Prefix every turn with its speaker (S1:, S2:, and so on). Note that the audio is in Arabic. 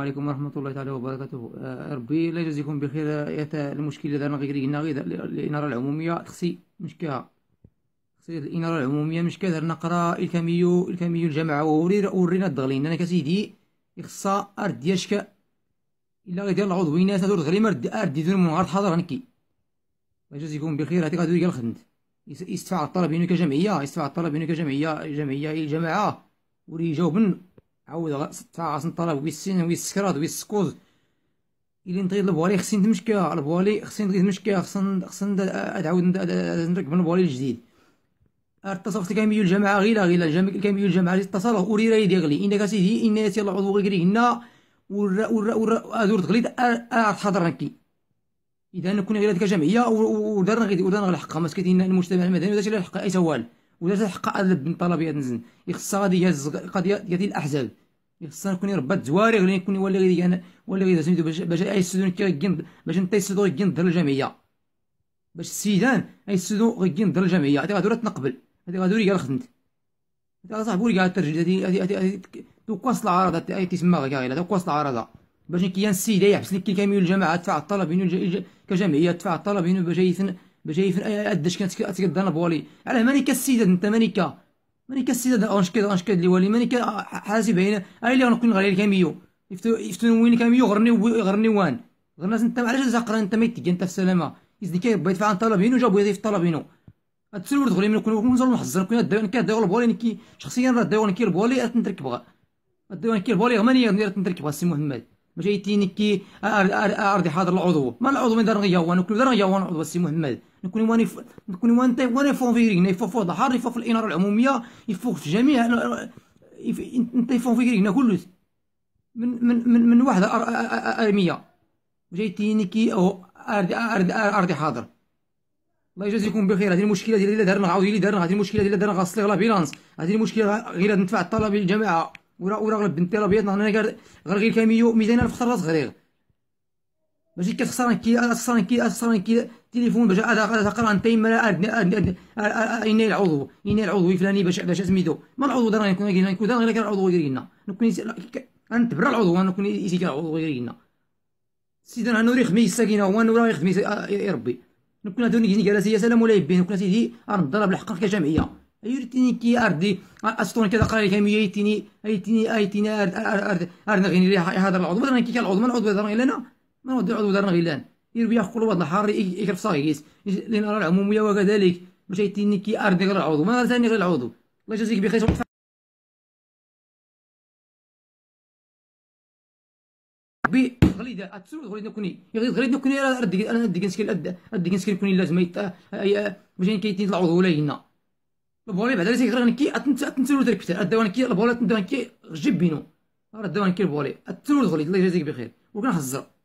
S1: عليكم ورحمة الله تعالى وبركاته آه، ربي لا يجازيكم بخير يا المشكل هذا غير لنا غير الإنارة العمومية تخصي مشكاها تخصي الإنارة العمومية مشكا درنا قرا الكاميو الكاميو الجامعة ورينا الدغلين أنا كسيدي يخصها أرد يشكا إلا غير ديال العضوينات هادو دغلي مرد أرد من عرض تحضر غنكي لا يجازيكم بخير هاتي غادي يلقى الخدمة يستفع الطلب هنا كجمعية يستفع الطلب هنا كجمعية جمعية الجماعة وري جاوبن عاود تاع غاس نطلب ويسين ويسكراد ويسكوز إلي نطير البوالي خصني نتمشكا البوالي خصني نطير نتمشكا خصني خصني نعاود نركب البوالي الجديد اتصلت كاميو الجماعة غيلا غيلا الكاميو الجماعة اتصلوا وري راي ديغلي إنك سيدي ياتي الله عضو غيري هنا ورا ورا ورا أدور تغليد أتحضر نكي إذا كنا غير هذيك الجمعية ودرنا غير ودرنا الحق مسكت المجتمع المدني ودرنا الحق أي سوال ولا تحقق اللب من طلبيات الزن يخصها غادي يهز القضيه ديال الاحزاب يخصها يكون يربى الزوارغ ولا يكون ولا غادي انا ولا غير سميتو باش باش سيدون كي باش نتيسدو كي نظهر الجمعيه باش السيدان اي سيدو كي نظهر الجمعيه هادي غادي تنقبل هادي غادي هي خدمت هادي صاحبي ولي قاعد ترجل هادي هادي هادي توكاس العرض هادي تسمى غير توكاس العرض باش كيان السيد يحبس لك كامل الجماعه تفاع الطلب كجمعيه تفاع الطلب باش يثن باش قداش كانت تقد انا بوالي علاه مانيكا السيدات انت مانيكا مانيكا السيدات اونش كد اونش كد اللي ولي مانيكا حاسي باينه اي اللي غنكون غير يفتو يفتون وين كاميو غرني غرني وان غرنا انت طيب علاش زقرا انت ما يتقى انت في السلامه يزني كي بغيت فعلا طلبينو جابو يضيف طلبينو تسلور دغري من كون نزول نحزر كون كداو البولي نكي شخصيا راه داو نكي البولي تنتركبها داو نكي البولي غير تنتركبها سي محمد ماشي تينيكي ارضي حاضر العضو ما العضو من درغيا وانا كل درغيا وانا عضو السي محمد نكوني واني ف... نكون واني طيب، واني فونفيرين الحر ظهر يفوف الاناره العموميه يفوق في جميع انت فونفيرين كل من من من من واحد ارميه جاي تينيكي او اردي اردي اردي حاضر الله يجازيكم بخير هذه المشكله ديال اللي دارنا عاود لي دارنا هذه المشكله ديال اللي دارنا غاصلي غلا بيلانس هذه المشكله غير ندفع الطلب للجماعه ورا ورا غلب بنتي بيض هنا غير غير غير كاميو 200000 خسرات صغيره ماشي كتخسر كي اصلا كي اصلا كي تليفون باش هذا تقرا انت ما اين العضو اين العضو فلاني باش باش سميتو ما العضو راه كنا كنا غير كان العضو لنا نكون انت برا العضو انا نكون ايتي كان العضو ديالنا سيدي انا نوري خميس ساكينه هو نوري خميس آه، يا ربي نكون هادو نجي جالس سي سلام ولا يبين نكون سيدي نضرب الحق كجمعيه يرتني كي أردي أسطون كذا قال كم يأتيني أيتني أيتني أرد أرد أرد نغني لي هذا العضو درنا كي العضو من العضو درنا لنا ما العضو درنا بدرنا لنا يربي يقول وضع حر يكرف صايس لأن أرى العمومية وكذلك باش أيتني كي اردي غير العضو ما ثاني غير العضو الله يجازيك بخير بي غليده اتسول غليد نكوني غليد نكوني انا ادي نسكن ادي نسكن كوني لازم اي باش العضو ولا هنا البولي بعدا اللي تيكره نكي اتنتلو تركبتها الدوان كي البولي تندوان كي جيب بينو راه الدوان كي البولي التلو دغلي الله يجازيك بخير وكنهزر